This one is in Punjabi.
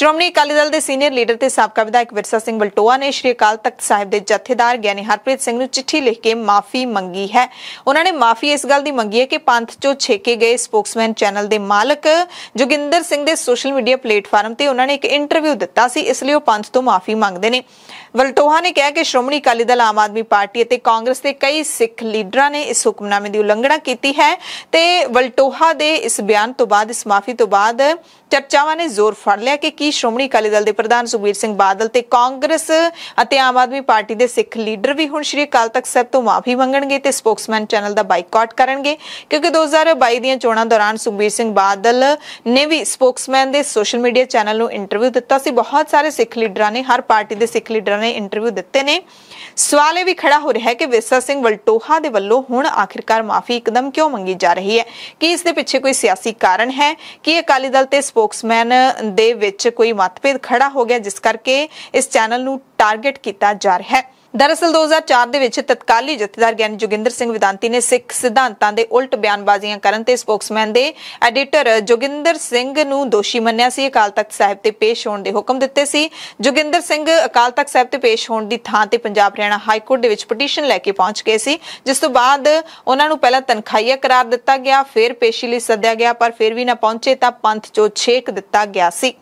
ਸ਼੍ਰੋਮਣੀ ਅਕਾਲੀ ਦਲ ਦੇ ਸੀਨੀਅਰ ਲੀਡਰ ਤੇ ਸਾਬਕਾ ਵਿਧਾਇਕ ਵਿਰਸਾ ਸਿੰਘ ਬਲਟੋਆ ਨੇ ਸ਼੍ਰੀ ਅਕਾਲ ਤਖਤ ਸਾਹਿਬ ਦੇ ਜਥੇਦਾਰ ਗਿਆਨੀ ਹਰਪ੍ਰੀਤ ਸਿੰਘ ਨੂੰ ਚਿੱਠੀ ਲਿਖ ਕੇ ਮਾਫੀ ਮੰਗੀ ਹੈ ਉਹਨਾਂ ਨੇ ਮਾਫੀ ਇਸ ਗੱਲ ਦੀ ਮੰਗੀ ਹੈ ਕਿ ਪੰਥ ਚੋਂ ਛੇਕੇ ਗਏ ਸਪੋਕਸਮੈਨ ਚੈਨਲ ਦੇ ਮਾਲਕ ਜੋਗਿੰਦਰ ਸਿੰਘ ਦੇ ਸੋਸ਼ਲ ਮੀਡੀਆ ਪਲੇਟਫਾਰਮ ਤੇ ਉਹਨਾਂ ਨੇ ਇੱਕ ਇੰਟਰਵਿਊ ਦਿੱਤਾ ਸੀ ਇਸ ਲਈ ਉਹ ਪੰਥ ਤੋਂ ਮਾਫੀ ਮੰਗਦੇ ਨੇ ਵਲਟੋਹਾ ਨੇ ਕਿਹਾ ਕਿ ਸ਼੍ਰੋਮਣੀ ਅਕਾਲੀ ਦਲ ਆਮ ਆਦਮੀ ਪਾਰਟੀ ਅਤੇ ਕਾਂਗਰਸ ਦੇ ਕਈ ਸਿੱਖ ਲੀਡਰਾਂ ਨੇ ਇਸ ਹੁਕਮਨਾਮੇ ਦੀ ਉਲੰਘਣਾ ਕੀਤੀ ਹੈ ਤੇ ਵਲਟੋਹਾ ਦੇ ਇਸ ਬਿਆਨ ਤੋਂ ਬਾਅਦ ਇਸ ਮਾਫੀ ਤੋਂ ਬਾਅਦ ਚਰਚਾਵਾਂ ਨੇ ਜ਼ੋਰ ਫੜ ਲਿਆ ਕਿ ਕੀ ਦੀ ਸ਼੍ਰੋਮਣੀ ਅਕਾਲੀ ਦਲ ਦੇ ਪ੍ਰਧਾਨ ਸੁਖਬੀਰ ਸਿੰਘ ਬਾਦਲ ਤੇ ਕਾਂਗਰਸ ਅਤੇ ਆਮ ਆਦਮੀ ਪਾਰਟੀ ਦੇ ਸਿੱਖ ਲੀਡਰ ਵੀ ਹੁਣ ਸ਼੍ਰੀ ਅਕਾਲ ਤਖਤ ਸਾਹਿਬ ਤੋਂ ਮਾਫੀ ਮੰਗਣਗੇ ਤੇ ਸਪੋਕਸਮੈਨ ਚੈਨਲ ਦਾ ਬਾਈਕਾਟ ਕਰਨਗੇ ਕਿਉਂਕਿ 2022 ਦੀਆਂ ਚੋਣਾਂ ਦੌਰਾਨ ਸੁਖਬੀਰ ਸਿੰਘ ਬਾਦਲ ਨੇ ਵੀ ਸਪੋਕਸਮੈਨ ਦੇ ਸੋਸ਼ਲ ਮੀਡੀਆ ਚੈਨਲ ਨੂੰ ਇੰਟਰਵਿਊ ਦਿੱਤਾ ਸੀ ਬਹੁਤ ਸਾਰੇ ਸਿੱਖ ਲੀਡਰਾਂ ਨੇ ਹਰ ਪਾਰਟੀ ਦੇ ਸਿੱਖ ਲੀਡਰਾਂ ਨੇ ਇੰਟਰਵਿਊ ਦਿੱਤੇ ਨੇ ਸਵਾਲ ਇਹ ਵੀ ਖੜਾ ਹੋ ਰਿਹਾ ਹੈ ਕਿ ਵਿਸਾ ਸਿੰਘ ਵਲਟੋਹਾ ਦੇ ਵੱਲੋਂ ਹੁਣ ਆਖਿਰਕਾਰ ਮਾਫੀ ਇੱਕਦਮ ਕਿਉਂ ਮੰਗੀ ਜਾ ਰਹੀ ਹੈ ਕਿ ਇਸ ਦੇ ਪਿੱਛੇ ਕੋਈ ਸਿਆਸੀ ਕਾਰਨ ਹੈ ਕਿ ਅਕਾਲੀ ਦਲ ਤੇ ਸਪੋਕਸਮੈਨ ਦੇ ਵਿੱਚ ਕੋਈ ਮਤਭੇਦ ਖੜਾ ਹੋ ਗਿਆ ਜਿਸ ਕਰਕੇ ਇਸ ਚੈਨਲ ਨੂੰ ਟਾਰਗੇਟ ਕੀਤਾ ਜਾ ਰਿਹਾ ਹੈ ਦਰਅਸਲ 2004 ਦੇ ਵਿੱਚ ਤਤਕਾਲੀ ਜਥੇਦਾਰ ਗਿਆਨੀ ਜੋਗਿੰਦਰ ਸਿੰਘ ਵਿਦਾਂਤੀ ਨੇ ਸਿੱਖ ਸਿਧਾਂਤਾਂ ਦੇ ਉਲਟ ਬਿਆਨਬਾਜ਼ੀਆਂ ਕਰਨ ਤੇ ਸਪੋਕਸਮੈਨ ਦੇ ਐਡੀਟਰ ਜੋਗਿੰਦਰ ਸਿੰਘ ਨੂੰ ਦੋਸ਼ੀ ਮੰਨਿਆ ਸੀ ਅਕਾਲ ਤਖਤ ਸਾਹਿਬ ਤੇ ਪੇਸ਼ ਹੋਣ ਦੇ ਹੁਕਮ ਦਿੱਤੇ ਸੀ ਜੋਗਿੰਦਰ ਸਿੰਘ ਅਕਾਲ ਤਖਤ ਸਾਹਿਬ ਤੇ ਪੇਸ਼ ਹੋਣ ਦੀ ਥਾਂ ਤੇ ਪੰਜਾਬ ਹਰਿਆਣਾ ਹਾਈ ਕੋਰਟ ਦੇ ਵਿੱਚ ਪਟੀਸ਼ਨ ਲੈ ਕੇ ਪਹੁੰਚ ਗਏ ਸੀ ਜਿਸ ਤੋਂ ਬਾਅਦ ਉਹਨਾਂ ਨੂੰ ਪਹਿਲਾਂ ਤਨਖਾਹੀਆ ਕਰਾਰ ਦਿੱਤਾ ਗਿਆ ਫਿਰ ਪੇਸ਼ੀ ਲਈ ਸੱਦਿਆ ਗਿਆ ਪਰ ਫਿਰ ਵੀ ਨਾ ਪਹੁੰਚੇ ਤਾਂ ਪੰਥ ਚੋਂ ਛੇਕ ਦਿੱਤਾ ਗਿਆ ਸੀ